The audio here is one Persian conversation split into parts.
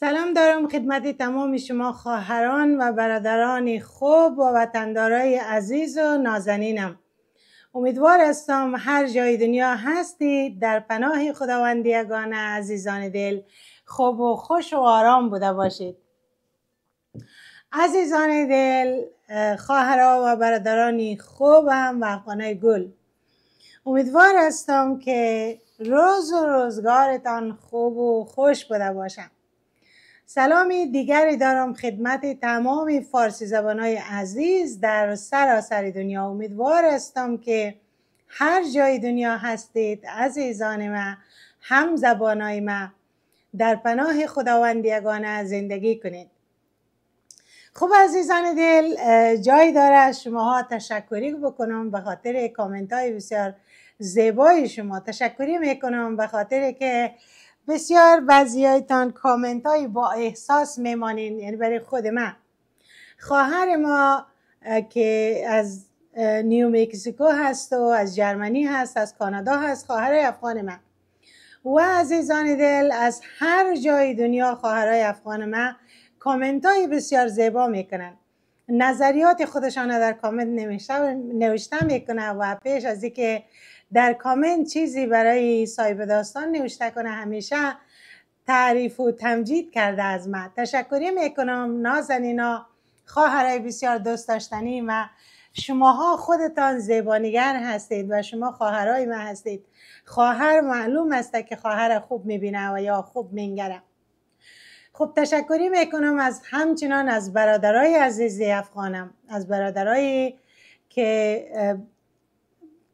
سلام دارم خدمت تمام شما خواهران و برادران خوب و وطندارای عزیز و نازنینم امیدوار هستم هر جای دنیا هستید در پناه خداوند یگانه عزیزان دل خوب و خوش و آرام بوده باشید عزیزان دل خواهرا و برادران خوبم و افغانای گل امیدوار هستم که روز و روزگارتان خوب و خوش بوده باشم سلامی دیگری دارم خدمت تمام فارسی های عزیز در سراسر دنیا امیدوار هستم که هر جای دنیا هستید عزیزان ما هم های ما در پناه خداوند یگانه زندگی کنید خوب عزیزان دل جای داره شماها تشکری بکنم به خاطر کامنت های بسیار زیبای شما تشکری میکنم به خاطر که بسیار وضعیتان کامنت های با احساس میمانین یعنی برای خود من خواهر ما که از نیو میکسیکو هست و از جرمنی هست از کانادا هست خواهر افغان من و عزیزان دل از هر جای دنیا خواهرای افغان من کامنت های بسیار زیبا میکنن نظریات خودشان در کامنت نوشتم میکنه و پیش از اینکه در کامنت چیزی برای صاحب داستان نوشته کنه همیشه تعریف و تمجید کرده از من تشکری میکنم نازنینا خواهرای بسیار دوست داشتنی و شماها خودتان زبانیگر هستید و شما خواهرای من هستید خواهر معلوم است که خواهر خوب میبینه و یا خوب مینگره خب تشکری میکنم از همچنان از برادرای عزیز افغانم از برادرایی که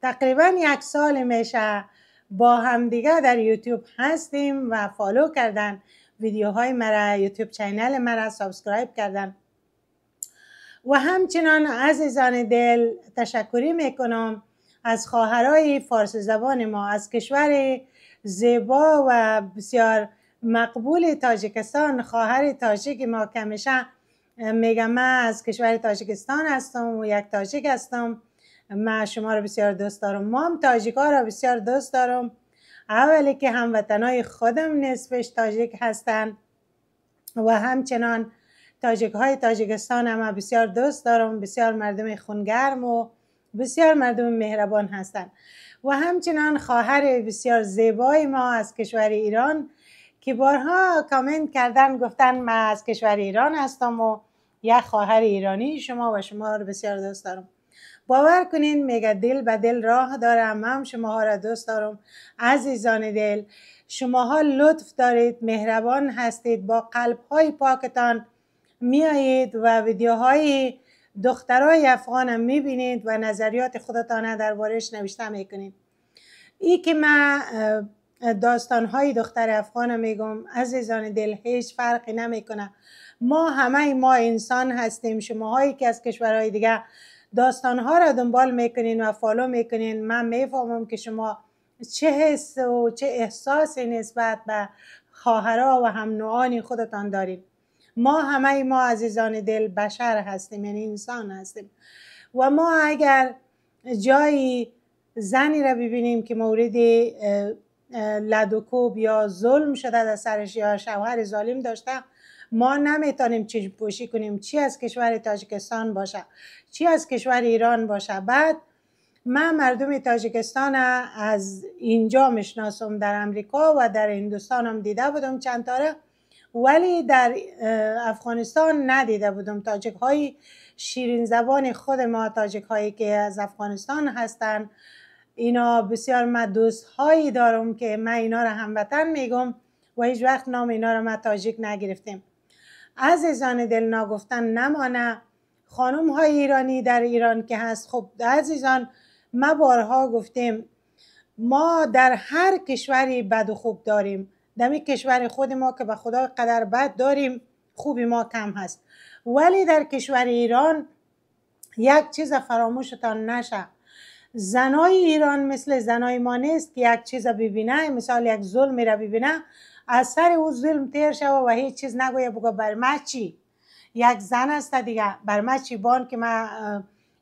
تقریبا یک سال میشه با همدیگه در یوتیوب هستیم و فالو کردن ویدیوهای مرا یوتیوب چینل مرا سابسکرایب کردن و همچنان عزیزان دل تشکری میکنم از خواهرای فارس زبان ما از کشور زیبا و بسیار مقبول تاجیکستان خواهر تاجیک ما کمشه میگم من از کشور تاجیکستان هستم و یک تاجیک هستم من شما را بسیار دوست دارم ما هم تاجیک ها را بسیار دوست دارم اولی که هموطنای خودم نصفش تاجیک هستن و همچنان تاجیک های تاجیکستان هم بسیار دوست دارم بسیار مردم خونگرم و بسیار مردم مهربان هستن. و همچنان خواهر بسیار زیبای ما از کشور ایران که بارها کامنت کردن گفتن من از کشور ایران هستم و یک خواهر ایرانی شما و شما رو بسیار دوست دارم باور کنین میگه دل به دل راه دارم هم شماها رو دوست دارم عزیزان دل شماها لطف دارید مهربان هستید با قلب های پاکتان میایید و ویدیوهای دخترای افغان هم میبینید و نظریات خودتان بارش نوشته میکنید ای که من داستان های دختر افغان میگم عزیزان دل هیچ فرقی نمیکنه ما همه ما انسان هستیم هایی که از کشورهای دیگه داستان ها رو دنبال میکنین و فالو میکنین من میفهمم که شما چه حس و چه احساسی نسبت به خواهرا و هم خودتان دارید ما همه ما عزیزان دل بشر هستیم یعنی انسان هستیم و ما اگر جایی زنی را ببینیم که مورد لدوکوب یا ظلم شده در سرش یا شوهر ظالم داشته ما نمیتونیم چی پوشی کنیم چی از کشور تاجکستان باشه چی از کشور ایران باشه بعد من مردم تاجکستان از اینجا میشناسم در امریکا و در هندوستان هم دیده بودم چند تاره ولی در افغانستان ندیده بودم تاجک های شیرین زبان خود ما تاجک هایی که از افغانستان هستند اینا بسیار من دوست هایی دارم که من اینا رو هموطن میگم و هیچ وقت نام اینا رو ما تاجیک نگرفتیم عزیزان دل گفتن نمانه خانم های ایرانی در ایران که هست خب عزیزان ما بارها گفتیم ما در هر کشوری بد و خوب داریم دمی کشور خود ما که به خدا قدر بد داریم خوبی ما کم هست ولی در کشور ایران یک چیز فراموشتان نشه زنای ایران مثل زنای ما نیست که یک چیز ببینه مثال یک ظلم را ببینه از سر او ظلم تیر شوه و هیچ چیز نگویه بگو بر ما چی یک زن است دیگه بر ما چی بان که ما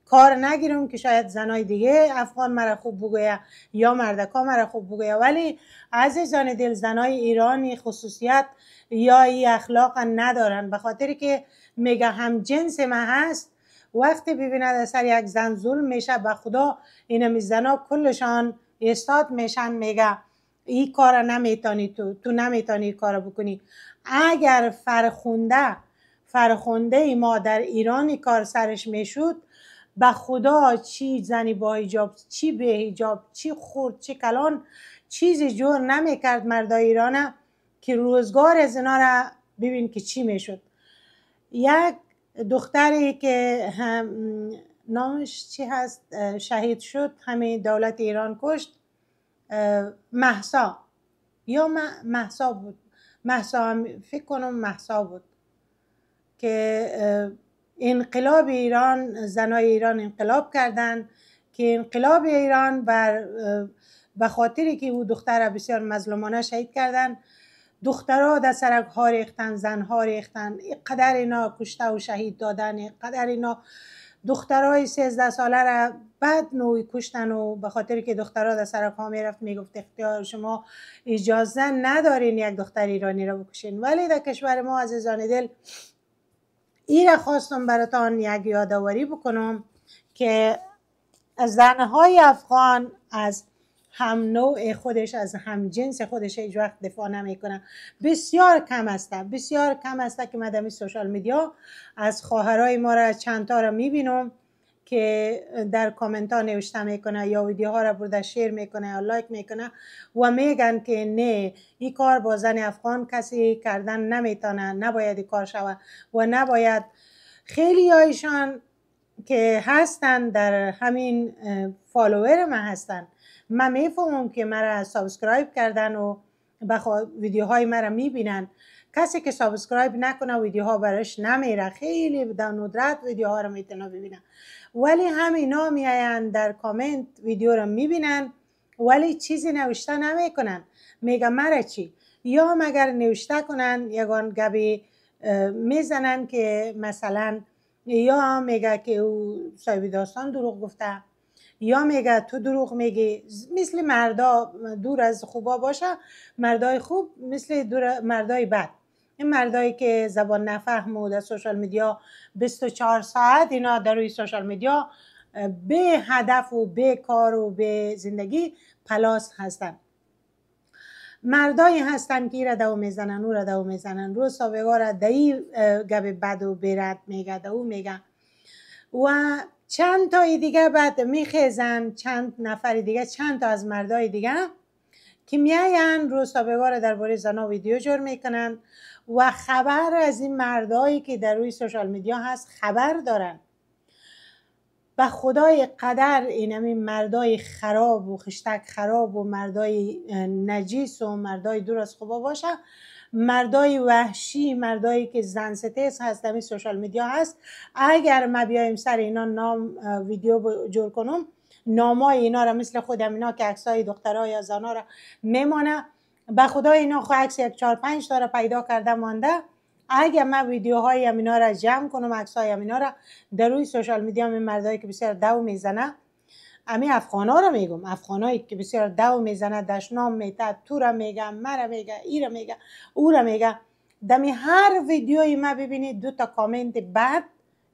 کار نگیرم که شاید زنای دیگه افغان مرا خوب بگویه یا مردکا مرا خوب بگویه ولی عزیزان دل زنای ایرانی خصوصیت یا ای اخلاق ندارن به که میگه هم جنس ما هست وقتی ببیند اثر یک زن ظلم میشه به خدا اینا زنا کلشان استاد میشن میگه این کار نمیتانی تو تو نمیتانی کار بکنی اگر فرخونده فرخونده ما در ایرانی کار سرش میشد به خدا چی زنی با هجاب چی به هجاب چی خورد چی کلان چیزی جور نمیکرد مردای ایرانه که روزگار از ببین که چی میشد یک دختری که نامش چی هست شهید شد همین دولت ایران کشت محسا یا محسا بود محسا فکر کنم محسا بود که انقلاب ایران زنای ایران انقلاب کردن که انقلاب ایران بر به خاطری که او دختر بسیار مظلومانه شهید کردن دخترها در سرک ها ریختن زن ها ریختن قدر اینا کشته و شهید دادن قدر اینا دخترای 13 ساله را بعد نوعی کشتن و به خاطر که دخترها در سرک ها میرفت میگفت اختیار شما اجازه ندارین یک دختر ایرانی را بکشین ولی در کشور ما عزیزان دل ای را خواستم براتان یک یادآوری بکنم که زنهای افغان از هم نوع خودش از هم جنس خودش هیچ وقت دفاع نمیکنه بسیار کم است بسیار کم است که مدمی سوشال میدیا از خواهرای ما را چند تا را میبینم که در کامنت ها نوشته میکنه یا ویدیو ها را برده شیر میکنه یا لایک میکنه و میگن که نه این کار با زن افغان کسی کردن نمیتونه نباید این کار شود و نباید خیلی هایشان که هستن در همین فالوور من هستن من میفهمم که مرا سابسکرایب کردن و بخوا... ویدیوهای مرا میبینن کسی که سابسکرایب نکنه ویدیوها براش نمیره خیلی در ندرت ویدیوها رو میتونه ببینه ولی اینا میاین در کامنت ویدیو رو میبینن ولی چیزی نوشته نمیکنن میگه مرا چی یا مگر نوشته کنن یگان گبی میزنن که مثلا یا میگه که او صاحب داستان دروغ گفته یا میگه تو دروغ میگی مثل مردا دور از خوبا باشه مردای خوب مثل دور مردای بد این مردایی که زبان نفهم و در سوشال میدیا 24 ساعت اینا در روی سوشال میدیا به هدف و به کار و به زندگی پلاس هستن مردایی هستن که را دو میزنن او را دو میزنن رو سابقا را دهی گبه بد و برد میگه دو میگه و چند تایی دیگه بعد میخیزن چند نفری دیگه چند تا از مردای دیگه که میاین روستا در باره زنا ویدیو جور میکنن و خبر از این مردایی که در روی سوشال میدیا هست خبر دارن و خدای قدر این همین مردای خراب و خشتک خراب و مردای نجیس و مردای دور از خوبا باشه مردای وحشی مردایی که زن ستیز هست در سوشال میدیا هست اگر ما بیایم سر اینا نام ویدیو جور کنم نامای اینا را مثل خودم اینا که عکسای دخترها یا زنا را میمانه به خدا اینا خو عکس یک چهار پنج تا پیدا کرده مانده اگر من ویدیوهای اینا را جمع کنم عکسای اینا را در روی سوشال میدیا می مردایی که بسیار دو میزنه امی ها رو میگم هایی که بسیار دو میزنه دشنام میته تو رو میگم مرا میگه ای رو میگه او رو میگه دمی هر ویدیوی ما ببینید دو تا کامنت بعد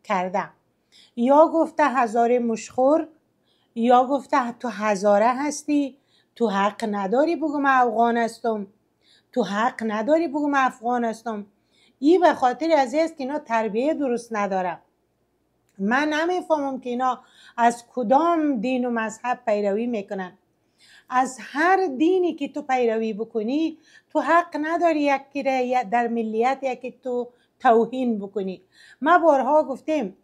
کردم یا گفته هزاره مشخور یا گفته تو هزاره هستی تو حق نداری بگم افغان هستم تو حق نداری بگم افغان هستم ای به خاطر از است که اینا تربیه درست ندارم من نمیفهمم که اینا از کدام دین و مذهب پیروی میکنن از هر دینی که تو پیروی بکنی تو حق نداری یکی را در ملیت یکی تو توهین بکنی ما بارها گفتیم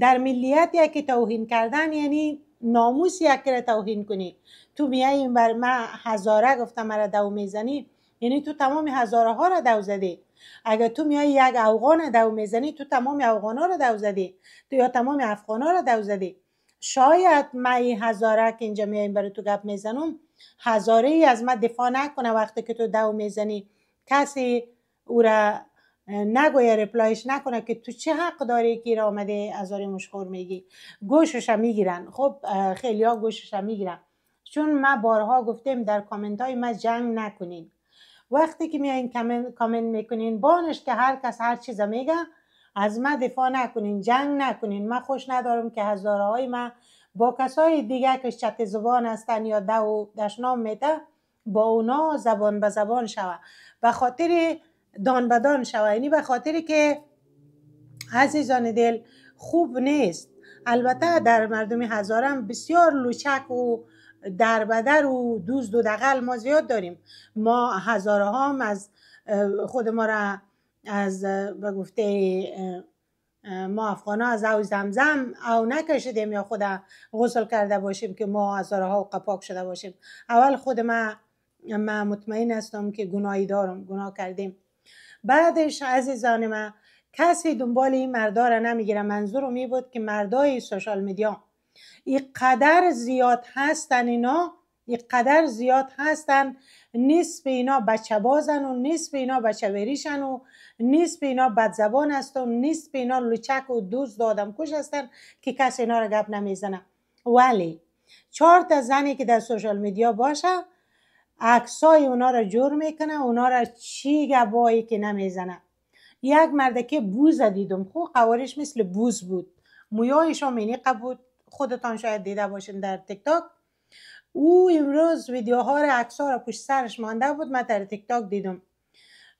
در ملیت یکی توهین کردن یعنی ناموس یکی را توهین کنی تو میای بر ما هزاره گفتم مرا دو میزنی یعنی تو تمام هزاره ها را دو زدی اگر تو میای یک افغان دو میزنی تو تمام افغان ها را دو زدی تو یا تمام افغان ها را دو زدی شاید من هزاره که اینجا میایم برای تو گپ میزنم هزاره ای از من دفاع نکنه وقتی که تو دو میزنی کسی او را نگویه رپلایش نکنه که تو چه حق داری که را آمده هزاره مشخور میگی گوشش میگیرن خب خیلی ها گوشش میگیرن چون ما بارها گفتیم در کامنت های ما جنگ نکنین وقتی که میایین کامنت میکنین بانش که هر کس هر چیز میگه از ما دفاع نکنین جنگ نکنین من خوش ندارم که هزاره های با کسای دیگه که چت زبان هستن یا دو دشنام میده با اونا زبان به زبان شوه به خاطر دان به دان شوه یعنی به خاطر که عزیزان دل خوب نیست البته در مردم هزارم بسیار لوچک و در بدر و دوز و دقل ما زیاد داریم ما هزاره هم از خود ما را از به گفته ما افغان ها از او زمزم او نکشیدیم یا خود غسل کرده باشیم که ما از ها و قپاک شده باشیم اول خود ما ما مطمئن هستم که گناهی دارم گناه کردیم بعدش عزیزان ما کسی دنبال این مردا را نمیگیره منظور می بود که مردای سوشال میدیا این قدر زیاد هستن اینا این قدر زیاد هستن نصف اینا بچه بازن و نصف اینا بچه بریشن و نیست به اینا بدزبان است و به اینا لچک و دوست دادم کش هستن که کس اینا رو گپ نمیزنه ولی چهار تا زنی که در سوشال میدیا باشه عکسای اونا رو جور میکنه اونا رو چی گبایی که نمیزنه یک مردکه بوز دیدم خو خب قوارش مثل بوز بود مویایش هم بود خودتان شاید دیده باشین در تک تاک او امروز ویدیوها رو عکسها رو پشت سرش مانده بود من در تک تاک دیدم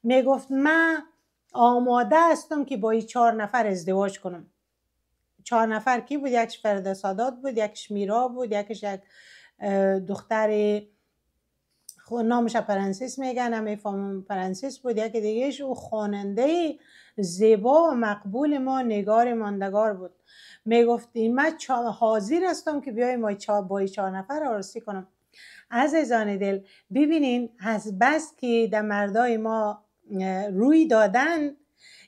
میگفت من آماده هستم که با این چهار نفر ازدواج کنم چهار نفر کی بود یکش فرد سادات بود یکش میرا بود یکش یک دختر نامش پرنسیس میگن فامون پرنسیس بود یک دیگهش او خواننده زیبا و مقبول ما نگار ماندگار بود میگفتیم من حاضر هستم که بیایم با چهار نفر آرسی کنم عزیزان دل ببینین از بس که در مردای ما روی دادن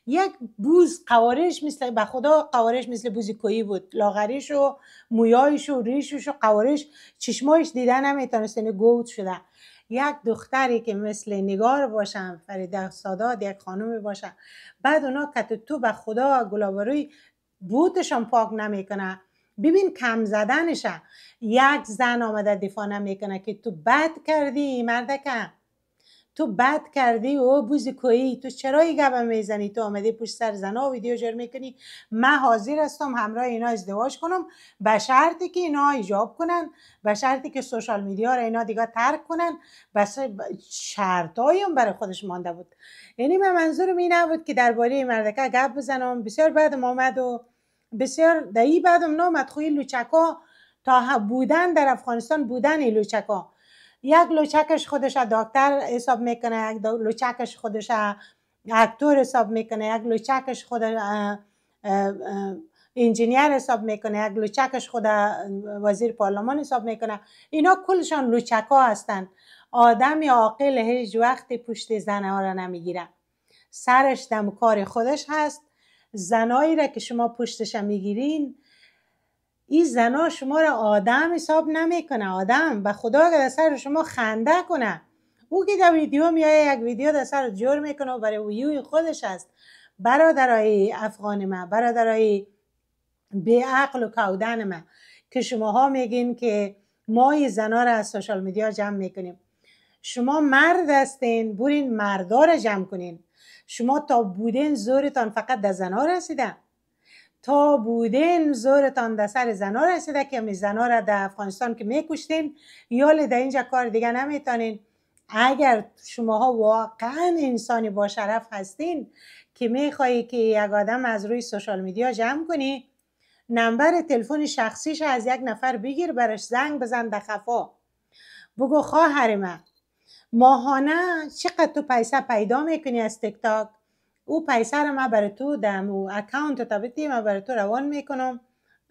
یک بوز قوارش مثل به خدا قوارش مثل بوز کویی بود لاغریش و مویایش و ریشش و قوارش چشمایش دیده نمیتونست گود شده یک دختری که مثل نگار باشم فریده ساداد یک خانم باشم بعد اونا کت تو به خدا گلابروی بوتشان پاک نمیکنه ببین کم زدنشه یک زن آمده دفاع نمیکنه که تو بد کردی مردکم تو بد کردی و بوزی کویی تو چرا گبه میزنی تو آمده پشت سر زنا و ویدیو جر میکنی من حاضر هستم همراه اینا ازدواج کنم به شرطی که اینا ایجاب کنن به شرطی که سوشال میدیا را اینا دیگه ترک کنن بس هم برای خودش مانده بود یعنی من منظورم این نبود که درباره مردکه گپ بزنم بسیار بعدم آمد و بسیار دایی بعدم نامد خوی لوچکا تا بودن در افغانستان بودن لوچکا یک لوچکش خودش دکتر حساب میکنه یک لوچکش خودش اکتور حساب میکنه یک لوچکش خود انجینیر حساب میکنه یک لوچکش خود وزیر پارلمان حساب میکنه اینا کلشان لوچک ها هستن آدم عاقل هیچ وقت پشت زنه ها را نمیگیره سرش دم کار خودش هست زنایی را که شما پشتش میگیرین این زنا شما رو آدم حساب نمیکنه آدم و خدا که در سر شما خنده کنه او که در ویدیو میایه یک ویدیو در سر جور میکنه و برای ویوی خودش است برادرای افغان ما برادرای به عقل و کودن ما که شماها میگین که ما این زنا رو از سوشال میدیا جمع میکنیم شما مرد هستین برین مردا رو جمع کنین شما تا بودین زورتان فقط در زنا رسیدن تا بودین زورتان در سر زنا رسیده که می زنا را در افغانستان که میکشتین یا در اینجا کار دیگه نمیتانین اگر شماها واقعا انسانی با شرف هستین که میخوایی که یک آدم از روی سوشال میدیا جمع کنی نمبر تلفن شخصیش از یک نفر بگیر برش زنگ بزن در خفا بگو خواهر من ماهانه چقدر تو پیسه پیدا میکنی از تک تاک او پیسه رو ما برای تو دم او اکاونت تا بتی ما برای تو روان میکنم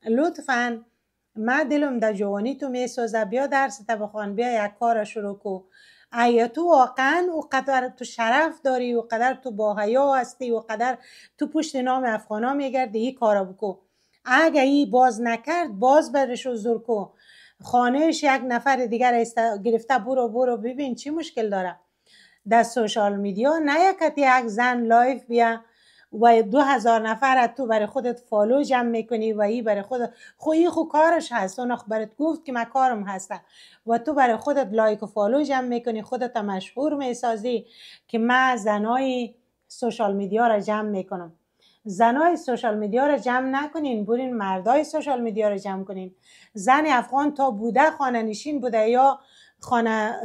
لطفا ما دلم در جوانی تو میسازه بیا درس تا بخوان بیا یک کار شروع کو ایا تو واقعا او قدر تو شرف داری و قدر تو باهیا هستی و قدر تو پشت نام افغانا میگردی این کارا بکو اگه ای باز نکرد باز برش زور کو خانهش یک نفر دیگر گرفته برو برو ببین چی مشکل داره در سوشال میدیا نه یکتی یک زن لایف بیا و دو هزار نفر از تو برای خودت فالو جمع میکنی و ای برای خودت خویی خب خو خب کارش هست اون برات گفت که من کارم هستم و تو برای خودت لایک و فالو جمع میکنی خودت مشهور میسازی که ما زنای سوشال میدیا را جمع میکنم زنای سوشال میدیا را جمع نکنین برین مردای سوشال میدیا را جمع کنین زن افغان تا بوده خانه نشین بوده یا خانه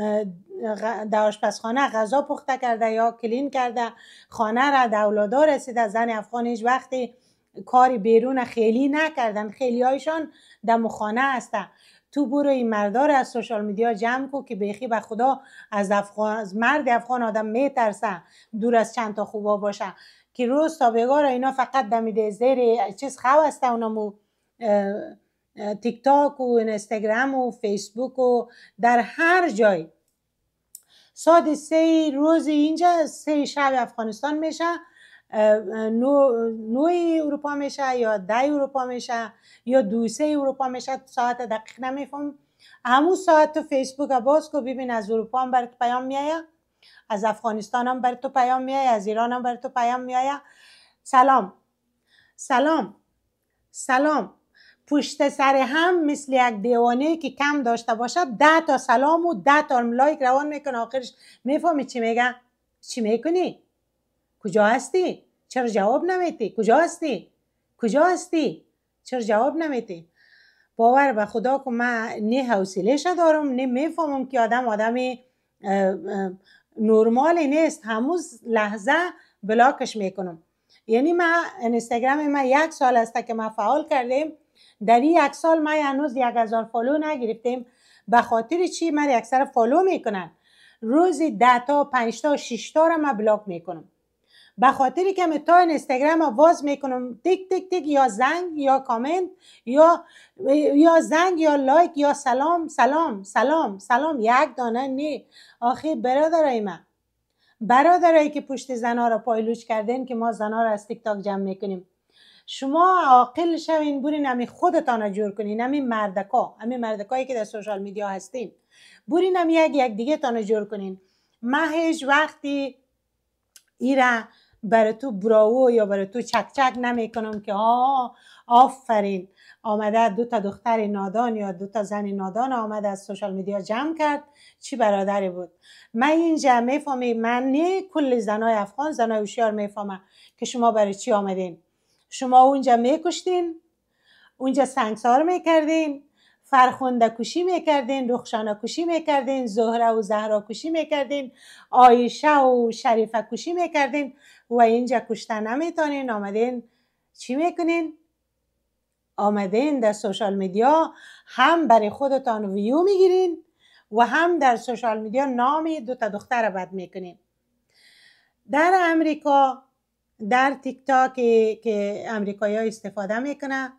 در آشپزخانه غذا پخته کرده یا کلین کرده خانه را در اولادا رسیده زن افغان هیچ وقتی کاری بیرون خیلی نکردن خیلی هایشان مخانه هسته تو برو این مردا از سوشال میدیا جمع کو که بیخی به خدا از, افغان، از مرد افغان آدم میترسه دور از چند تا خوبا باشه که روز تا بگار اینا فقط دمیده زیر چیز خو هسته تیک تاک و اینستاگرام و فیسبوک و در هر جای ساعت سه روز اینجا سه شب افغانستان میشه نو نوی اروپا میشه یا ده اروپا میشه یا دو سه اروپا میشه ساعت دقیق نمیفهم همو ساعت تو فیسبوک باز کو ببین از اروپا هم تو پیام میایه از افغانستان هم برات تو پیام میایه از ایران هم برات تو پیام میایه سلام سلام سلام پشت سر هم مثل یک دیوانه که کم داشته باشد ده تا سلام و ده تا لایک روان میکنه آخرش میفهمی چی میگه چی میکنی کجا هستی چرا جواب نمیتی کجا هستی کجا هستی چرا جواب نمیتی باور به خدا که من نه حوصله دارم نه میفهمم که آدم آدم نرمال نیست هموز لحظه بلاکش میکنم یعنی من اینستاگرام ما یک سال است که من فعال کردیم در این یک سال ما هنوز یک هزار فالو نگرفتیم به خاطر چی من اکثر فالو میکنن روزی ده تا پنج تا شش تا را من بلاک میکنم به خاطری که من تا اینستاگرام واز میکنم تیک تیک تیک یا زنگ یا کامنت یا یا زنگ یا لایک یا سلام سلام سلام سلام یک دانه نه آخه برادرای من برادرایی که پشت زنا را پایلوچ کردن که ما زنا را از تیک تاک جمع میکنیم شما عاقل شوین برین امی خودتان جور کنین همی مردکا همین مردکایی که در سوشال میدیا هستین برین هم یک یک دیگه تان جور کنین من هیچ وقتی ایره برای تو براو یا برای تو چک چک نمی کنم که آه آفرین آمده دو تا دختر نادان یا دو تا زن نادان آمده از سوشال میدیا جمع کرد چی برادری بود من جمعه میفهمی من نه کل زنای افغان زنای هوشیار میفهمم که شما برای چی آمدین شما اونجا میکشتین اونجا سنگسار میکردین فرخنده کشی میکردین رخشانه کشی میکردین زهره و زهرا کشی میکردین آیشه و شریفه کشی میکردین و اینجا کشته نمیتونین آمدین چی میکنین؟ آمدین در سوشال میدیا هم برای خودتان ویو میگیرین و هم در سوشال میدیا نامی دو تا دختر بد میکنین در امریکا در تیک که امریکایی ها استفاده میکنن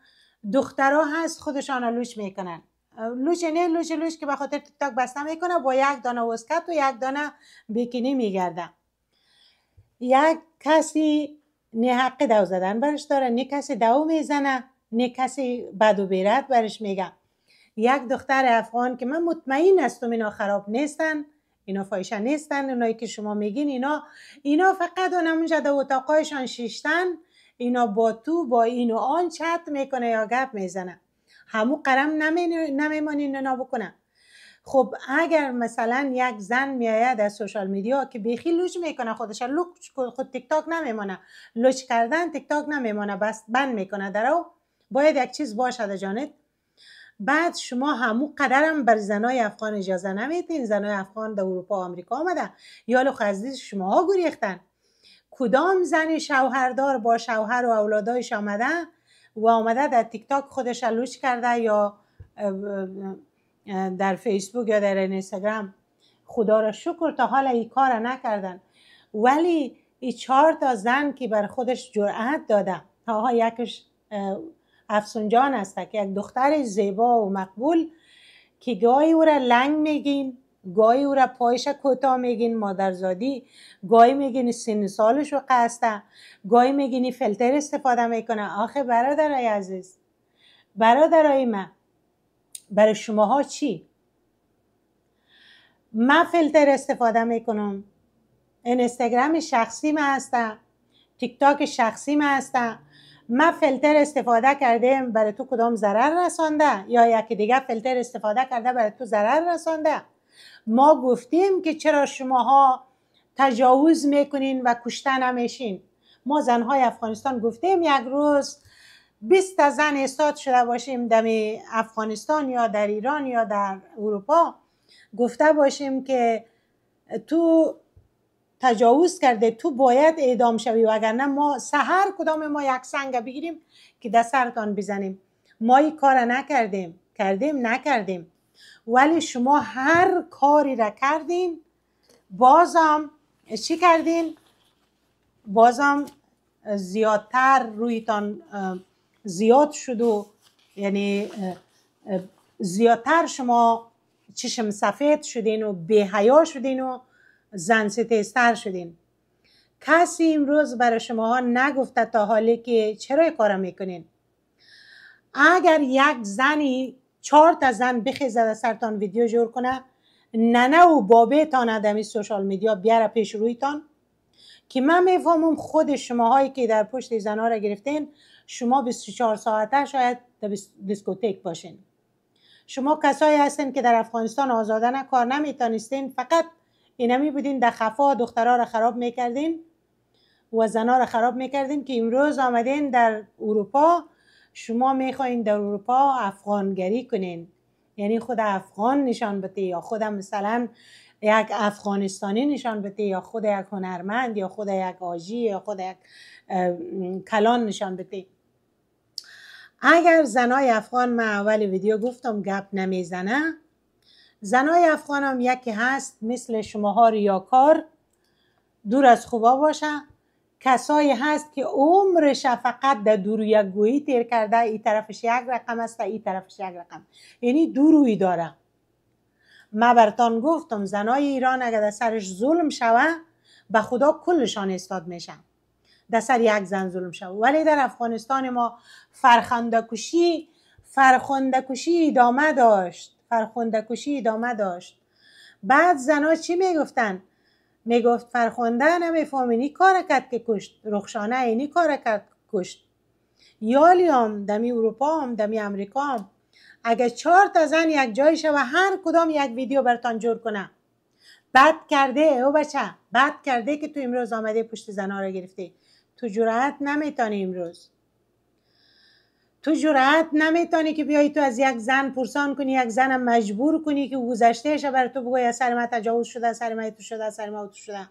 دخترها هست خودشان لوش میکنن لوش نه لوش لوش که بخاطر خاطر تیک تاک بسته میکنه با یک دانه وسکت و یک دانه بیکینی میگردن یک کسی نه حق دو زدن برش داره نه کسی دو میزنه نه کسی بد و بیرت برش میگه یک دختر افغان که من مطمئن هستم اینا خراب نیستن اینا فایشه نیستن اونایی که شما میگین اینا اینا فقط اونمون جده اتاقایشان شیشتن اینا با تو با این و آن چت میکنه یا گپ میزنه همو قرم نمیمانین اینا بکنه. خب اگر مثلا یک زن میآید از سوشال میدیا که بیخی لوچ میکنه خودش لوچ خود تیک تاک نمیمانه لوچ کردن تیک تاک نمیمانه بس بند میکنه درو باید یک چیز باشد جانت بعد شما همو قدرم بر زنای افغان اجازه نمیتین زنای افغان در اروپا و آمریکا آمدن یالو خزدیز شما ها گریختن کدام زن شوهردار با شوهر و اولادایش آمده و آمده در تیک تاک خودش لوچ کرده یا در فیسبوک یا در اینستاگرام خدا را شکر تا حالا این کار نکردن ولی این چهار تا زن که بر خودش جرأت داده تا یکش جان است که یک دختر زیبا و مقبول که گاهی او را لنگ میگین گاهی او را پایش کوتاه میگین مادرزادی گاهی میگین سن سالش رو قصده گاهی میگین فلتر استفاده میکنه آخه برادرای عزیز برادرای من برای شماها چی من فیلتر استفاده میکنم اینستاگرام شخصی من هستم تیک تاک شخصی من هستم ما فلتر استفاده کردیم برای تو کدام ضرر رسانده یا یکی دیگه فلتر استفاده کرده برای تو ضرر رسانده ما گفتیم که چرا شماها تجاوز میکنین و کشته نمیشین ما زنهای افغانستان گفتیم یک روز 20 تا زن استاد شده باشیم در افغانستان یا در ایران یا در اروپا گفته باشیم که تو تجاوز کرده تو باید اعدام شوی وگرنه ما سهر کدام ما یک سنگ بگیریم که در سرتان بزنیم ما این کار نکردیم کردیم نکردیم ولی شما هر کاری را کردین بازم چی کردین بازم زیادتر رویتان زیاد شد و یعنی زیادتر شما چشم سفید شدین و هیا شدین و زن ستیستر شدین کسی امروز برای شماها نگفته تا حالی که چرا کار میکنین اگر یک زنی چهار تا زن بخیزه در سرتان ویدیو جور کنه ننه و بابه تان دمی سوشال میدیا بیاره پیش تان که من میفهمم خود شماهایی که در پشت زنها را گرفتین شما 24 ساعته شاید در باشین شما کسایی هستین که در افغانستان آزادانه کار نمیتونستین فقط اینمی بودین خفا دخترها را خراب میکردین و زنها را خراب میکردین که امروز آمدین در اروپا شما میخواین در اروپا افغانگری کنین یعنی خود افغان نشان بده یا خود مثلا یک افغانستانی نشان بده یا خود یک هنرمند یا خود یک آجی یا خود یک کلان نشان بده اگر زنای افغان من اول ویدیو گفتم گپ نمیزنه زنای افغان هم یکی هست مثل شماها ریاکار دور از خوبا باشه کسایی هست که عمرش فقط در دور گویی تیر کرده این طرفش یک رقم است این طرفش یک رقم یعنی دورویی داره ما برتان گفتم زنای ایران اگر در سرش ظلم شوه به خدا کلشان استاد میشن در سر یک زن ظلم شوه ولی در افغانستان ما فرخندکشی فرخندکشی ادامه داشت کشی ادامه داشت بعد زنا چی میگفتن میگفت فرخونده فامینی کار کرد که کشت رخشانه اینی کار کرد کشت یالیام دمی اروپا هم دمی امریکا هم اگه چهار تا زن یک جای و هر کدام یک ویدیو برتان جور کنه بد کرده او بچه بد کرده که تو امروز آمده پشت زنها را گرفته تو جرأت نمیتانی امروز تو جرأت نمیتانی که بیای تو از یک زن پرسان کنی یک زن مجبور کنی که گذشتهش بر تو بگوی از سر تجاوز شده سر ما تو شده سر من تو شده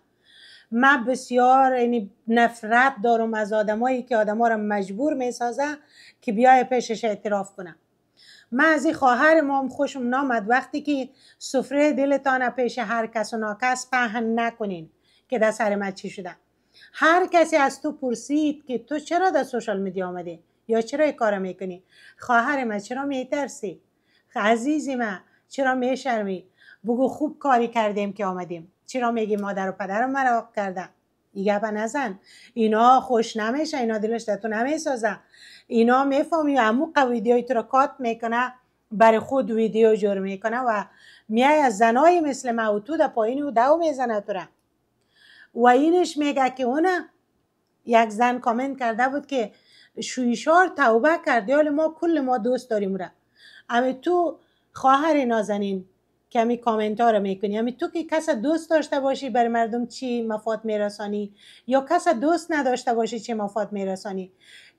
من بسیار یعنی نفرت دارم از آدمایی که آدما رو مجبور میسازه که بیای پیشش اعتراف کنه. من از این خواهر ما خوشم نامد وقتی که سفره دلتان پیش هر کس و ناکس پهن نکنین که در سر من چی شده هر کسی از تو پرسید که تو چرا در سوشال میدیا آمدی یا چرا کار کارو میکنی خواهر من چرا میترسی عزیزی من چرا میشرمی بگو خوب کاری کردیم که آمدیم چرا میگی مادر و پدر مرا کردن ایگه گپ نزن اینا خوش نمیشه اینا دلش در تو نمیسازن اینا میفهمی و امو ویدیوی تو رو کات میکنه برای خود ویدیو جور میکنه و میای از زنای مثل ما و تو در پایین و دو میزنه تو و اینش میگه که اونه یک زن کامنت کرده بود که شویشار توبه کردی حال ما کل ما دوست داریم را امی تو خواهر نازنین کمی کامنت ها رو میکنی اما تو که کس دوست داشته باشی بر مردم چی مفاد میرسانی یا کس دوست نداشته باشی چی مفاد میرسانی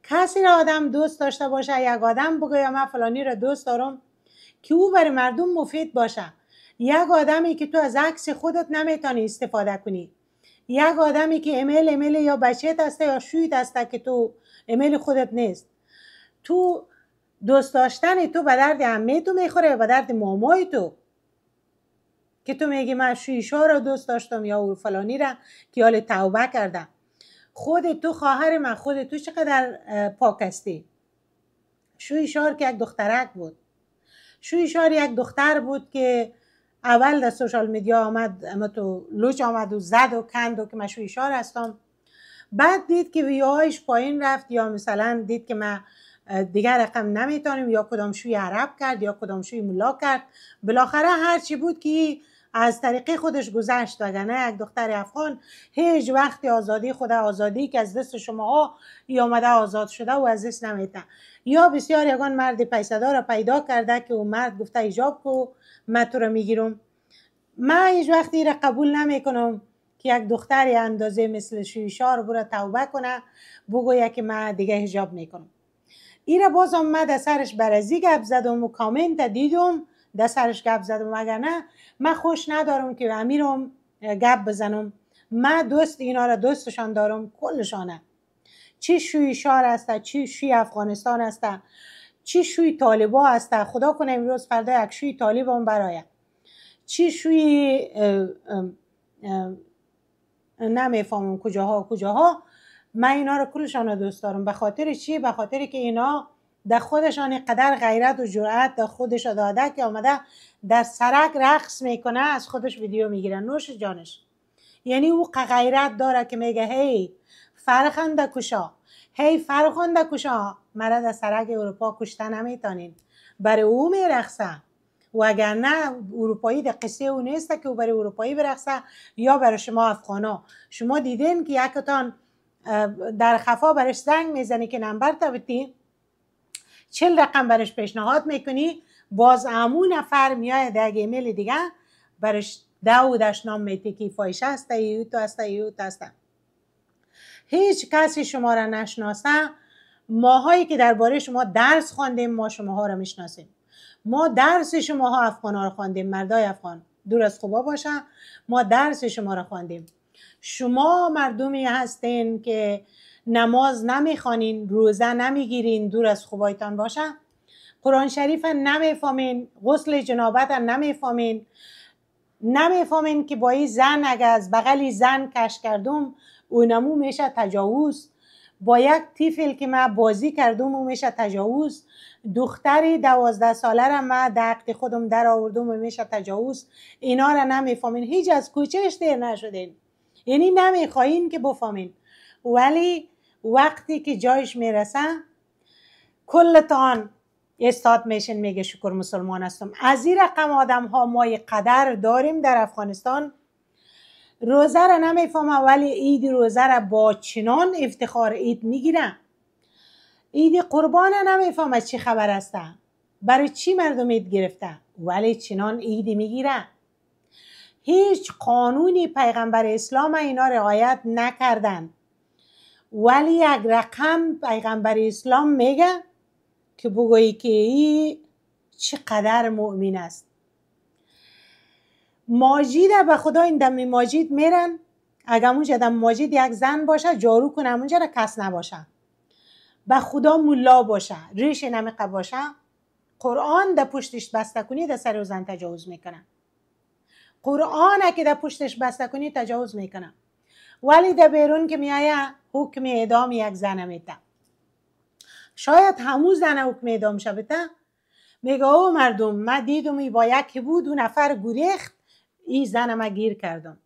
کسی را آدم دوست داشته باشه یک آدم یا من فلانی را دوست دارم که او بر مردم مفید باشه یک آدمی که تو از عکس خودت نمیتانی استفاده کنی یک آدمی که امیل امیل یا بچهت هسته یا شویت هسته که تو امیل خودت نیست تو دوست داشتن تو به درد امه تو میخوره به درد مامای تو که تو میگی من شویشا را دوست داشتم یا فلانی را که حال توبه کردم خود تو خواهر من خود تو چقدر پاک هستی شویشار که یک دخترک بود شویشار یک دختر بود که اول در سوشال میدیا آمد تو لوچ آمد و زد و کند و که مشوی اشار هستم بعد دید که ویوهایش پایین رفت یا مثلا دید که من دیگر رقم نمیتانیم یا کدام شوی عرب کرد یا کدام شوی ملا کرد بالاخره هرچی بود که از طریق خودش گذشت نه یک دختر افغان هیچ وقت آزادی خود آزادی که از دست یا آمده آزاد شده و از دست نمیتن یا بسیار یگان مرد پیسدار را پیدا کرده که او مرد گفته ایجاب کو من تو رو میگیرم من هیچ وقتی را قبول نمیکنم که یک دختری اندازه مثل شویشار رو توبه کنه بگویه که من دیگه حجاب میکنم ایره بازم من در سرش برزی گپ زدم و کامنت دیدم در سرش گپ زدم مگر نه من خوش ندارم که امیرم گپ بزنم من دوست اینا را دوستشان دارم کلشانه چی شویشار شار چی شوی افغانستان هسته چی شوی طالبا هسته؟ خدا کنه امروز فردا یک شوی هم برایم چی شوی نمیفهمم کجاها کجاها من اینا رو کلشان رو دوست دارم به خاطر چی به خاطر که اینا در خودشان قدر غیرت و جرأت در خودش داده که آمده در سرک رقص میکنه از خودش ویدیو میگیره نوش جانش یعنی او غیرت داره که میگه هی فرخنده کشا هی فرخنده کشا مرا در سرک اروپا کشته نمیتانین برای او میرخصه و اگر نه اروپایی در قصه او نیسته که او برای اروپایی برخصه یا برای شما افغانا شما دیدین که یکتان در خفا برش زنگ میزنی که نمبر بتی چل رقم برش پیشنهاد میکنی باز امون نفر میای در ایمیل دیگه برش دو نام میتی که فایشه هسته یو هسته یو هسته هیچ کسی شما را نشناسه ماهایی که درباره شما درس خواندیم ما شماها را میشناسیم ما درس شماها ها را خواندیم مردای افغان دور از خوبا باشه ما درس شما را خواندیم شما مردمی هستین که نماز نمیخوانین روزه نمیگیرین دور از خوبایتان باشه قرآن شریف نمیفهمین غسل جنابت نمیفهمین نمیفهمین که با این زن اگر از بغلی زن کش کردم اونمو میشه تجاوز با یک تیفل که ما بازی کردم و میشه تجاوز دختری دوازده ساله را من دقت خودم در آوردم و میشه تجاوز اینا را نمیفهمین هیچ از کوچهش دیر نشدین یعنی نمیخواین که بفهمین ولی وقتی که جایش میرسه کلتان استاد میشن میگه شکر مسلمان هستم از این رقم آدم ها ما قدر داریم در افغانستان روزه را نمیفهمم ولی عید روزه را با چنان افتخار عید میگیرم عید قربان نمیفهمم چی خبر است برای چی مردم عید گرفته ولی چنان عید میگیره هیچ قانونی پیغمبر اسلام اینا رعایت نکردن ولی یک رقم پیغمبر اسلام میگه که بگویی که ای چقدر مؤمن است ماجید به خدا این دمی ماجید میرن اگر اونجا دم ماجید یک زن باشه جارو کنه اونجا را کس نباشه به خدا ملا باشه ریش نمیقه باشه قرآن در پشتش بسته کنی در سر زن تجاوز میکنه قرآن که در پشتش بسته کنی تجاوز میکنه ولی در بیرون که میایه حکم اعدام یک زن میده شاید همو زن حکم اعدام شده میگه او مردم ما دیدم با یک بود و نفر گریخت ای زنم گیر کردم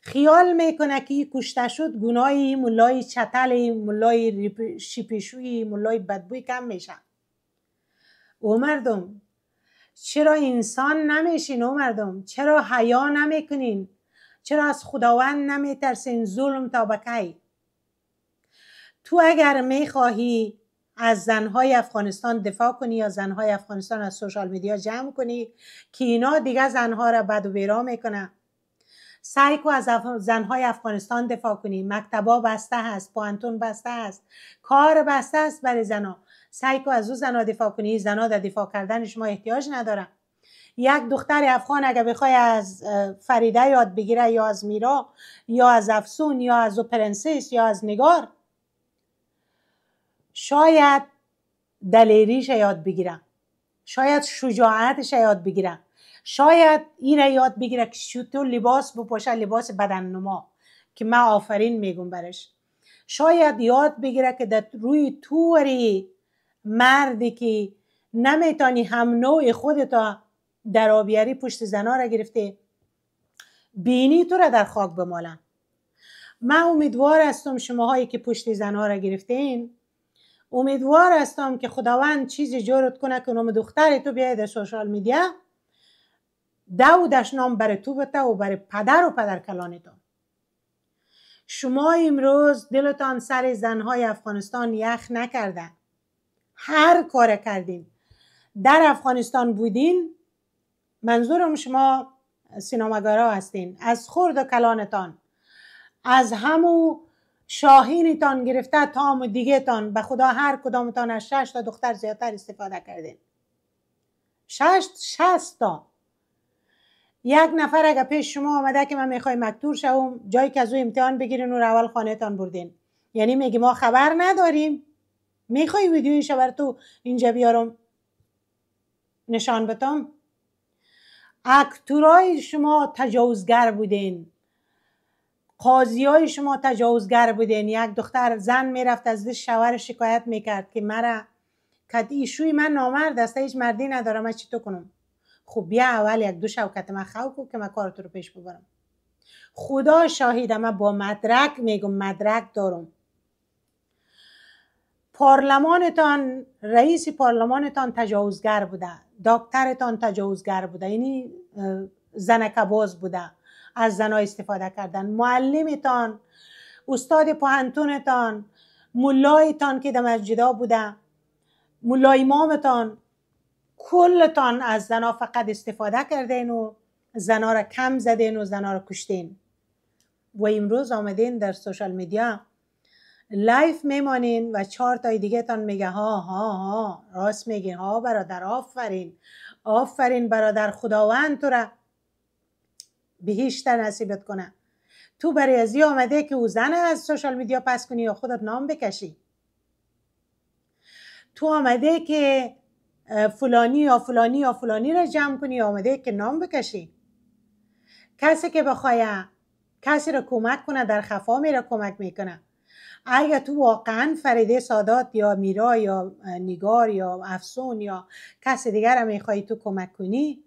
خیال میکنه که ای کشته شد گناهی ملای چتل ملای شیپشوی ملای بدبوی کم میشه او مردم چرا انسان نمیشین او مردم چرا حیا نمیکنین چرا از خداوند نمیترسین ظلم تا بکی تو اگر میخواهی از زنهای افغانستان دفاع کنی یا زنهای افغانستان از سوشال میدیا جمع کنی که اینا دیگه زنها را بد و بیرا میکنن سعی کو از زنهای افغانستان دفاع کنی مکتبا بسته هست پوانتون بسته هست کار بسته است برای زنها سعی کو از او زنها دفاع کنی زنها در دفاع کردن شما احتیاج ندارم یک دختر افغان اگر بخوای از فریده یاد بگیره یا از میرا یا از افسون یا از او پرنسس یا از نگار شاید دلیریش یاد بگیرم شاید شجاعتش یاد بگیرم شاید این یاد بگیره که چطور لباس بپوشه لباس بدن نما که من آفرین میگم برش شاید یاد بگیره که در روی توری مردی که نمیتانی هم نوع خودتا در آبیاری پشت زنا را گرفته بینی تو را در خاک بمالم. من امیدوار هستم شماهایی که پشت زنا را گرفتین امیدوار هستم که خداوند چیزی جورت کنه که نام دختر تو بیاید در سوشال میدیا داودش نام برای تو بته و بر پدر و پدر کلانی تو شما امروز دلتان سر زنهای افغانستان یخ نکرده هر کار کردین در افغانستان بودین منظورم شما سینماگارا هستین از خرد و کلانتان از همو شاهینتان گرفته تام و دیگه تان به خدا هر کدامتان از شش تا دختر زیادتر استفاده کردین شش شست تا یک نفر اگه پیش شما آمده که من میخوای مکتور شوم جایی که از او امتحان بگیرین و رو اول خانهتان بردین یعنی میگی ما خبر نداریم میخوای ویدیو این شبر تو اینجا بیارم نشان بتام اکتورای شما تجاوزگر بودین قاضی های شما تجاوزگر بودین یک دختر زن میرفت از دیش شوهر شکایت میکرد که مرا کدی شوی من نامرد است هیچ مردی ندارم من چی تو کنم خب بیا اول یک دو شوکت من خو که من کار رو پیش ببرم خدا شاهیده من با مدرک میگم مدرک دارم پارلمانتان رئیس پارلمانتان تجاوزگر بوده دکترتان تجاوزگر بوده یعنی زنکباز بوده از زنها استفاده کردن معلمتان استاد پهنتونتان ملایتان که در مسجدا بوده ملا امامتان کلتان از زنها فقط استفاده کردین و زنها را کم زدین و زنها را کشتین و امروز آمدین در سوشال میدیا لایف میمانین و چهار تای دیگه تان میگه ها ها ها راست میگین ها برادر آفرین آفرین برادر خداوند تو را بیشتر نصیبت کنه تو برای ازی آمده که او زن از سوشال میدیا پس کنی یا خودت نام بکشی تو آمده که فلانی یا فلانی یا فلانی را جمع کنی یا آمده که نام بکشی کسی که بخوای کسی را کمک کنه در خفا میره کمک میکنه اگر تو واقعا فریده سادات یا میرا یا نگار یا افسون یا کسی دیگر را میخوای تو کمک کنی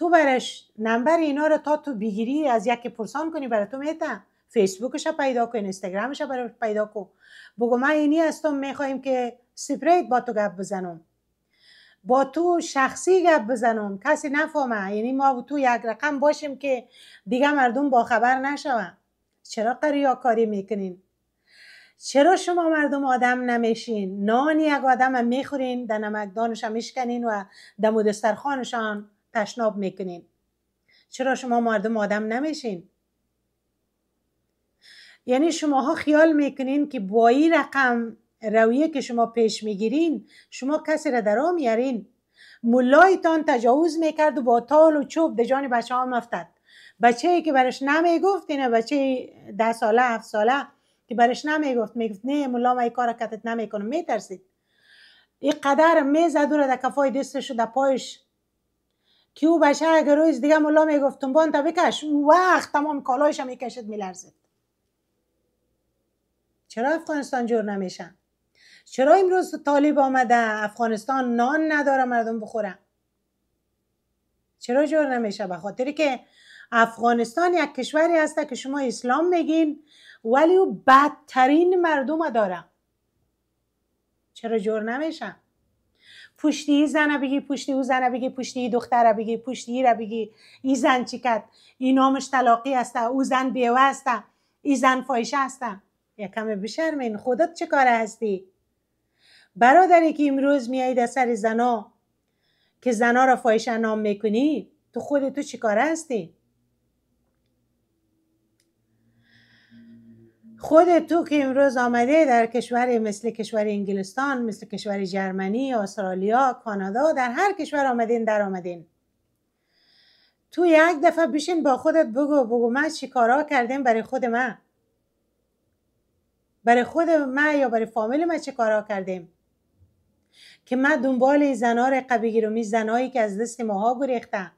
تو برش نمبر اینا رو تا تو بگیری از یک پرسان کنی برای تو میتن فیسبوکش رو پیدا کن اینستاگرامش رو پیدا کن بگو من اینی از تو میخوایم که سپریت با تو گپ بزنم با تو شخصی گپ بزنم کسی نفهمه یعنی ما تو یک رقم باشیم که دیگه مردم با خبر نشون چرا کاری میکنین چرا شما مردم آدم نمیشین نان یک آدم میخورین در نمکدانش هم میشکنین و در تشناب میکنین چرا شما مردم آدم نمیشین یعنی شماها خیال میکنین که با این رقم رویه که شما پیش میگیرین شما کسی را در میارین ملایتان تجاوز میکرد و با تال و چوب در جان بچه ها مفتد بچه که برش نمیگفت اینه بچه ده ساله هفت ساله که برش نمیگفت میگفت نه ملا ما این کار کتت نمیکنم میترسید این قدر میزد و در کفای دستش و پایش که او بشه اگر روز دیگه ملا میگفتم بان تا بکش او وقت تمام کالایش هم میکشد میلرزد چرا افغانستان جور نمیشن چرا امروز طالب آمده افغانستان نان نداره مردم بخورن چرا جور نمیشه به که افغانستان یک کشوری هست که شما اسلام میگین ولی او بدترین مردم داره چرا جور نمیشن پوشتی زن بگی پوشتی او زن بگی پوشتی دختر بگی پوشتی را بگی ای زن کرد؟ ای نامش طلاقی است او زن بیوه است ای زن فایشه است یکم بشرمین خودت چه کار هستی برادری که امروز میای در سر زنا که زنا را فایشه نام میکنی تو خود تو چیکاره هستی خود تو که امروز آمده در کشور مثل کشور انگلستان مثل کشور جرمنی استرالیا کانادا در هر کشور آمدین در آمدین تو یک دفعه بشین با خودت بگو بگو من چی کارا کردیم برای خود من برای خود من یا برای فامیل من چی کارا کردیم که من دنبال زنار قبیگیرومی زنایی که از دست ماها گریختم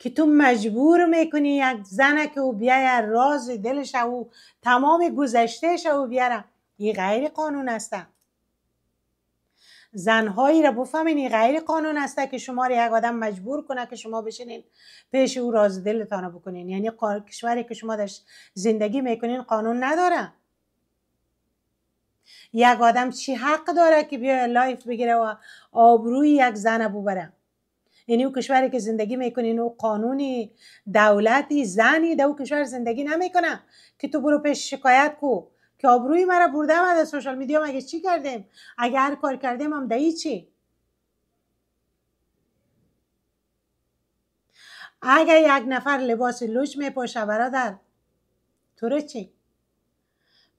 که تو مجبور میکنی یک زن که او بیای راز دلش او تمام گذشتهش او بیارم این غیر قانون هستم زنهایی را بفهمین این غیر قانون است که شما را یک آدم مجبور کنه که شما بشینین پیش او راز دلتان بکنین یعنی کشوری که شما در زندگی میکنین قانون نداره یک آدم چی حق داره که بیا لایف بگیره و آبروی یک زن ببره یعنی او کشوری که زندگی میکنین یعنی او قانونی دولتی زنی در او کشور زندگی نمیکنه که تو برو پیش شکایت کو که آبروی مرا برده ما در سوشال میدیا مگه چی کردیم اگر هر کار کردیم هم دهی چی اگه یک نفر لباس لوچ پاشه برادر تو رو چی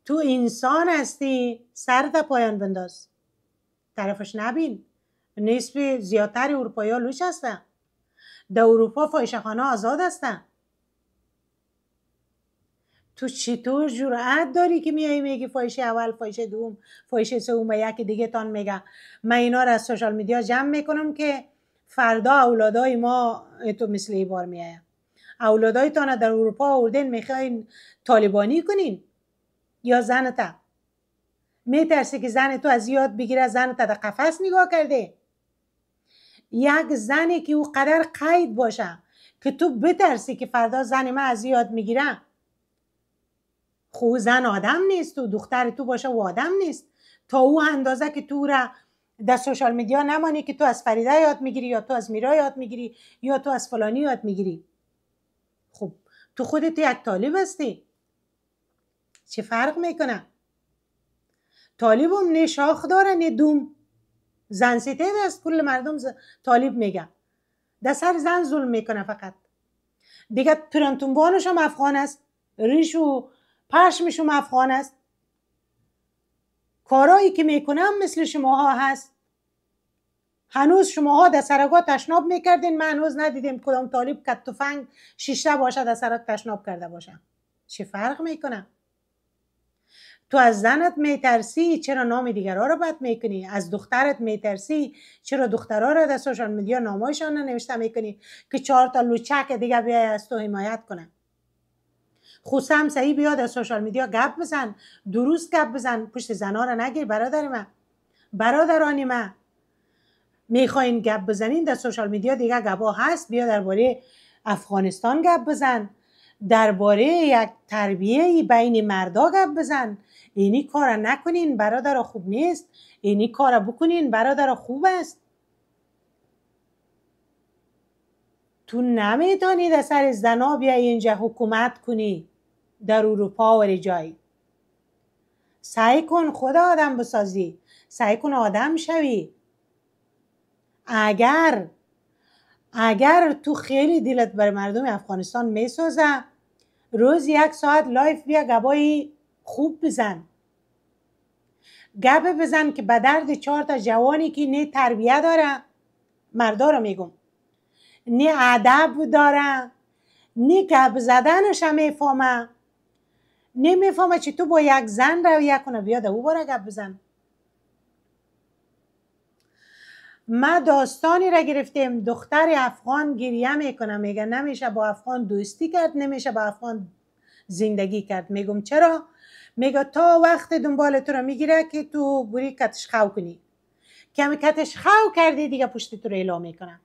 تو انسان هستی سر تا پایان بنداز طرفش نبین نصف زیادتر اروپایی ها لوش هستن در اروپا فایشخانه آزاد هستن تو چطور جرأت داری که میای میگی فایش اول فایش دوم فایش سوم و یک دیگه تان میگه من اینا رو از سوشال میدیا جمع میکنم که فردا اولادای ما تو مثل ای بار اولادای تان در اروپا آوردین میخواین طالبانی کنین یا زن تا میترسی که زن تو از یاد بگیره زن تا در قفس نگاه کرده یک زنی که او قدر قید باشه که تو بترسی که فردا زن من از یاد میگیرم خو زن آدم نیست و دختر تو باشه و آدم نیست تا او اندازه که تو را در سوشال میدیا نمانی که تو از فریده یاد میگیری یا تو از میرا یاد میگیری یا تو از فلانی یاد میگیری خب تو خودت یک طالب هستی چه فرق میکنه طالب هم نه داره نه دوم زن ستیز است کل مردم طالب میگه در سر زن ظلم میکنه فقط دیگه پرانتونبانش هم افغان است ریش و پشمش هم افغان است کارایی که میکنم مثل شماها هست هنوز شماها در سرگاه تشناب میکردین من هنوز ندیدیم کدام طالب که شیشته باشه در سرگاه تشناب کرده باشم چه فرق میکنه تو از زنت میترسی چرا نام دیگرها رو بد میکنی از دخترت میترسی چرا دخترها رو در سوشال میدیا نامایشان نوشته میکنی که چهار تا لوچک دیگه بیای از تو حمایت کنن خوسم سعی بیاد در سوشال میدیا گپ بزن درست گپ بزن پشت زنا رو نگیر برادر من برادران من میخواین گپ بزنین در سوشال میدیا دیگه گبا هست بیا درباره افغانستان گپ بزن درباره یک تربیه بین مردا گپ بزن اینی کار نکنین برادر خوب نیست اینی کار بکنین برادر خوب است تو نمیتونی در سر زنا بیای اینجا حکومت کنی در اروپا و جایی سعی کن خدا آدم بسازی سعی کن آدم شوی اگر اگر تو خیلی دلت بر مردم افغانستان میسازه روز یک ساعت لایف بیا گبایی خوب بزن گپ بزن که به درد چهار تا جوانی که نه تربیه داره مردا رو میگم نه ادب داره نه گپ زدنش هم میفهمه نه میفهمه چی تو با یک زن رویه کنه بیا او باره گپ بزن ما داستانی را گرفتیم دختر افغان گریه میکنه میگه نمیشه با افغان دوستی کرد نمیشه با افغان زندگی کرد میگم چرا میگه تا وقت دنبال تو را میگیره که تو بری کتش خو کنی کمی کتش خو کردی دیگه پشت تو رو اعلام میکنن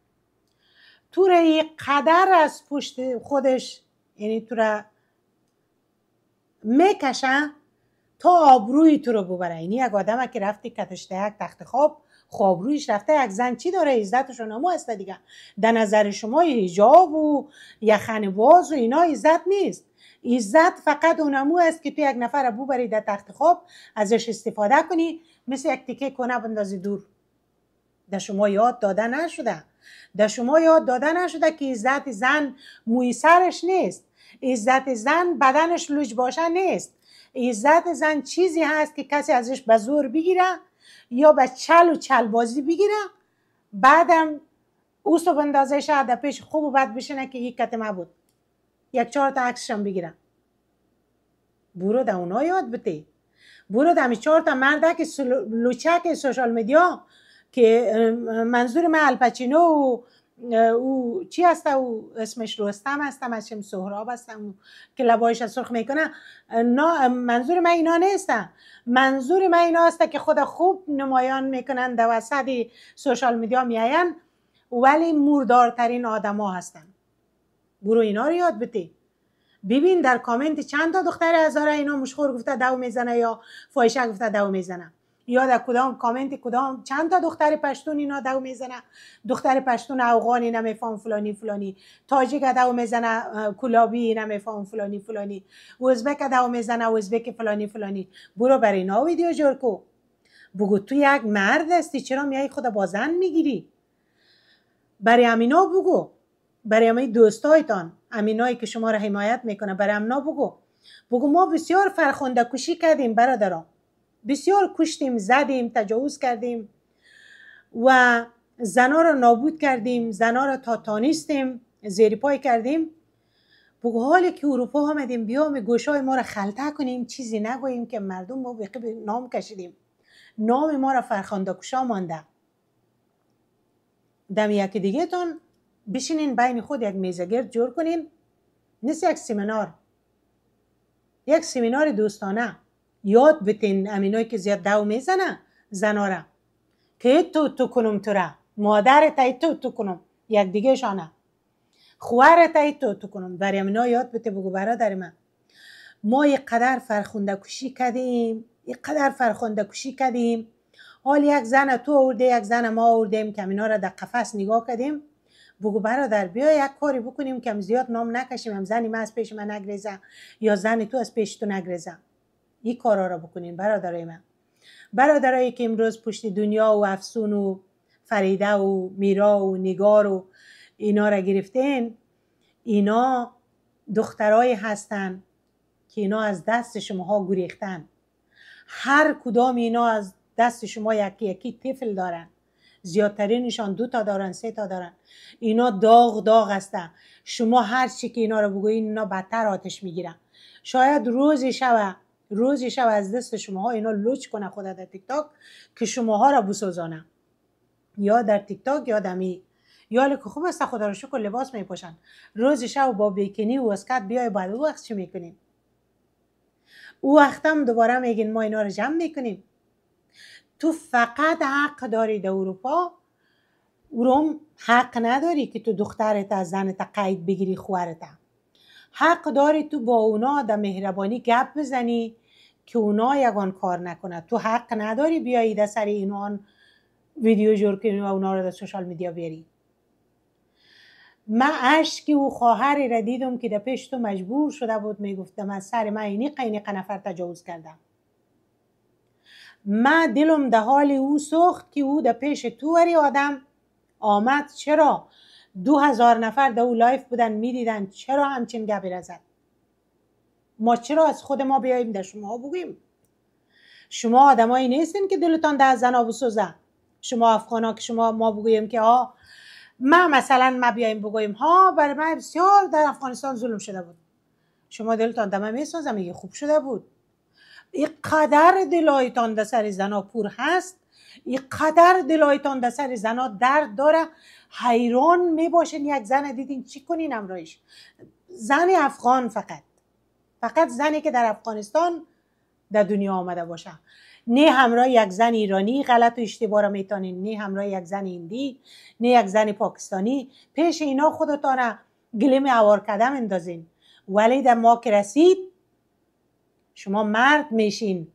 تو را قدر از پشت خودش یعنی تو را میکشن تا آبروی تو رو ببره یعنی یک آدم که رفتی کتش یک تخت خواب خواب خب رویش رفته یک زن چی داره عزتش نمو هسته دیگه در نظر شما حجاب و یخن باز و اینا عزت نیست عزت فقط اونمو است که تو یک نفر رو ببری در تخت خواب ازش استفاده کنی مثل یک تیکه کنه بندازی دور در شما یاد داده نشده در شما یاد داده نشده که عزت زن موی سرش نیست عزت زن بدنش لوج باشه نیست عزت زن چیزی هست که کسی ازش به زور بگیره یا به چل و چل بازی بگیره بعدم اوسو بندازه شاید پیش خوب و بد بشینه که یک کتمه بود یک چهار تا عکسشان بگیرم برو در اونا یاد بده برو در چهار تا مرده که لوچک سوشال میدیا که منظور من الپچینو و او چی هسته او اسمش رستم هستم از چم سهراب هستم که لبایش سرخ میکنه منظور من اینا نیست منظور من اینا هسته که خود خوب نمایان میکنن در وسط سوشال میدیا میاین ولی موردارترین آدما هستن برو اینا رو یاد بده ببین در کامنت چند تا دختر هزاره اینا مشخور گفته دو میزنه یا فایشه گفته دو میزنه یا در کدام کامنت کدام چند تا دختر پشتون اینا دو میزنه دختر پشتون اوغانی نمیفهم فلانی فلانی تاجیک دو میزنه کلابی نمیفهم فلانی فلانی ازبک دو میزنه ازبک فلانی فلانی برو بر اینا ویدیو جور کو بگو تو یک مرد هستی چرا میای خدا بازن میگیری برای امینا بگو برای همه دوستایتان امینایی که شما را حمایت میکنه برای امنا بگو بگو ما بسیار فرخنده کردیم برادران بسیار کشتیم زدیم تجاوز کردیم و زنا را نابود کردیم زنا را تا تانیستیم زیر پای کردیم بگو حالی که اروپا آمدیم بیام گوشای ما را خلطه کنیم چیزی نگوییم که مردم ما به نام کشیدیم نام ما را فرخنده کشا مانده دم یکی دیگه بشینین بین خود یک گرد جور کنین نیست یک سیمینار یک سیمینار دوستانه یاد بتین امینای که زیاد دو میزنه زناره که تو تو کنم تو را مادر تا تو تو کنم یک دیگه شانه خوار تا تو تو کنم برای امینا یاد بته بگو برادر من ما یه قدر فرخونده کشی کردیم یه قدر فرخونده کشی کردیم حال یک زن تو آورده یک زن ما آوردیم که امینا را در قفس نگاه کردیم بگو برادر بیا یک کاری بکنیم که زیاد نام نکشیم هم زنی من از پیش من نگریزم یا زنی تو از پیش تو نگریزم این کارا را بکنین برادرای من برادرایی که امروز پشت دنیا و افسون و فریده و میرا و نگار و اینا را گرفتین اینا دخترایی هستن که اینا از دست ها گریختن هر کدام اینا از دست شما یکی یکی طفل دارن زیادترینشان دو تا دارن سه تا دارن اینا داغ داغ هستن شما هر چی که اینا رو بگویین اینا بدتر آتش میگیرن شاید روزی شوه روزی شب از دست شماها اینا لچ کنه خود در تیک تاک که شماها رو بسوزانه یا در تیک تاک یا دمی یا که خوب است خدا رو شکر لباس می پوشن روز شب با بیکنی و اسکت بیای بعد وقت چی میکنیم او وقتم دوباره میگین ما اینا رو جمع میکنیم تو فقط حق داری در اروپا روم حق نداری که تو دخترت از زنت قید بگیری خوارت حق داری تو با اونا در مهربانی گپ بزنی که اونا یگان کار نکنه تو حق نداری بیایی در سر اینوان ویدیو جور کنی و اونا رو در سوشال میدیا بیاری من که او خواهر را دیدم که در پیش تو مجبور شده بود میگفتم از سر من اینی قینی نفر تجاوز کردم ما دلم ده حال او سخت که او ده پیش تو وری آدم آمد چرا دو هزار نفر ده او لایف بودن میدیدن چرا همچین گبی رزد ما چرا از خود ما بیاییم ده شما بگیم شما آدمایی نیستین که دلتان ده از زنا بسوزه شما ها که شما ما بگوییم که آ ما مثلا ما بیایم بگوییم ها برای من بسیار در افغانستان ظلم شده بود شما دلتان دمه میسازم میگه خوب شده بود قدر دلایتان در سر زنا پور هست قدر دلایتان در سر زنا درد داره حیران می یک زن دیدین چی کنین امرایش زن افغان فقط فقط زنی که در افغانستان در دنیا آمده باشه نه همراه یک زن ایرانی غلط و اشتباه را میتانین نه همراه یک زن هندی نه یک زن پاکستانی پیش اینا خودتان گلم عوار کدم اندازین ولی در ما که رسید شما مرد میشین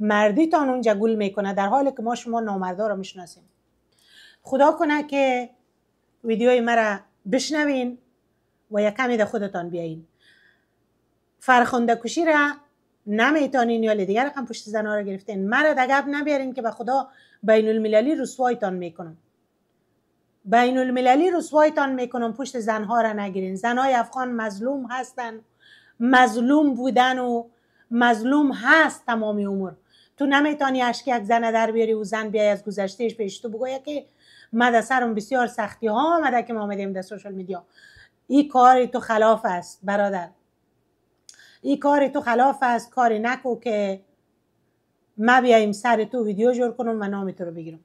مردیتان اونجا گل میکنه در حالی که ما شما نامردا رو میشناسیم خدا کنه که ویدیوی مرا بشنوین و یک کمی در خودتان بیایین فرخنده کشی را نمیتانین یا دیگر رقم پشت زنا را گرفتین مرا دگب نبیارین که به خدا بین المللی رسوایتان میکنم بین المللی رسوایتان میکنم پشت زنها را نگیرین زنهای افغان مظلوم هستن مظلوم بودن و مظلوم هست تمام عمر تو نمیتانی اشک یک زن در بیاری و زن بیای از گذشتهش پیش تو بگویه که ما در سرم بسیار سختی ها آمده که ما آمدیم در سوشال میدیا این کار تو خلاف است برادر این کار تو خلاف است کاری نکو که ما بیایم سر تو ویدیو جور کنم و نام تو رو بگیرم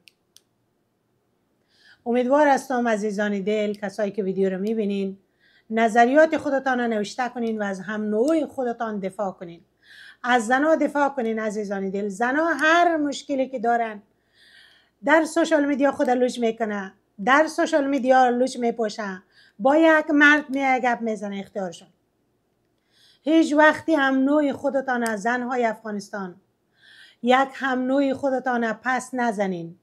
امیدوار هستم عزیزان دل کسایی که ویدیو رو میبینین نظریات خودتان رو نوشته کنین و از هم نوع خودتان دفاع کنین از زنها دفاع کنین عزیزان دل زنها هر مشکلی که دارن در سوشال میدیا خود می میکنه در سوشال میدیا لوچ میپوشه با یک مرد میای گپ میزنه اختیارشون هیچ وقتی هم نوعی خودتان از زنهای افغانستان یک هم نوعی خودتان پس نزنین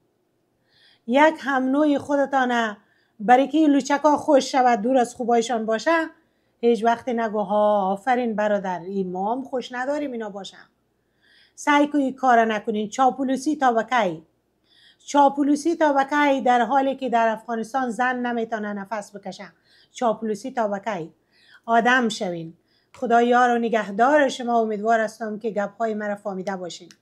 یک هم نوعی خودتان برای که لوچکا خوش شود دور از خوبایشان باشه هیچ وقت نگو ها آفرین برادر ایمام خوش نداریم اینا باشم. سعی کنی کار نکنین چاپلوسی تا بکی چاپلوسی تا بکی در حالی که در افغانستان زن نمیتونه نفس بکشن چاپلوسی تا بکی آدم شوین خدا یار و نگهدار شما امیدوار هستم که های مرا فامیده باشین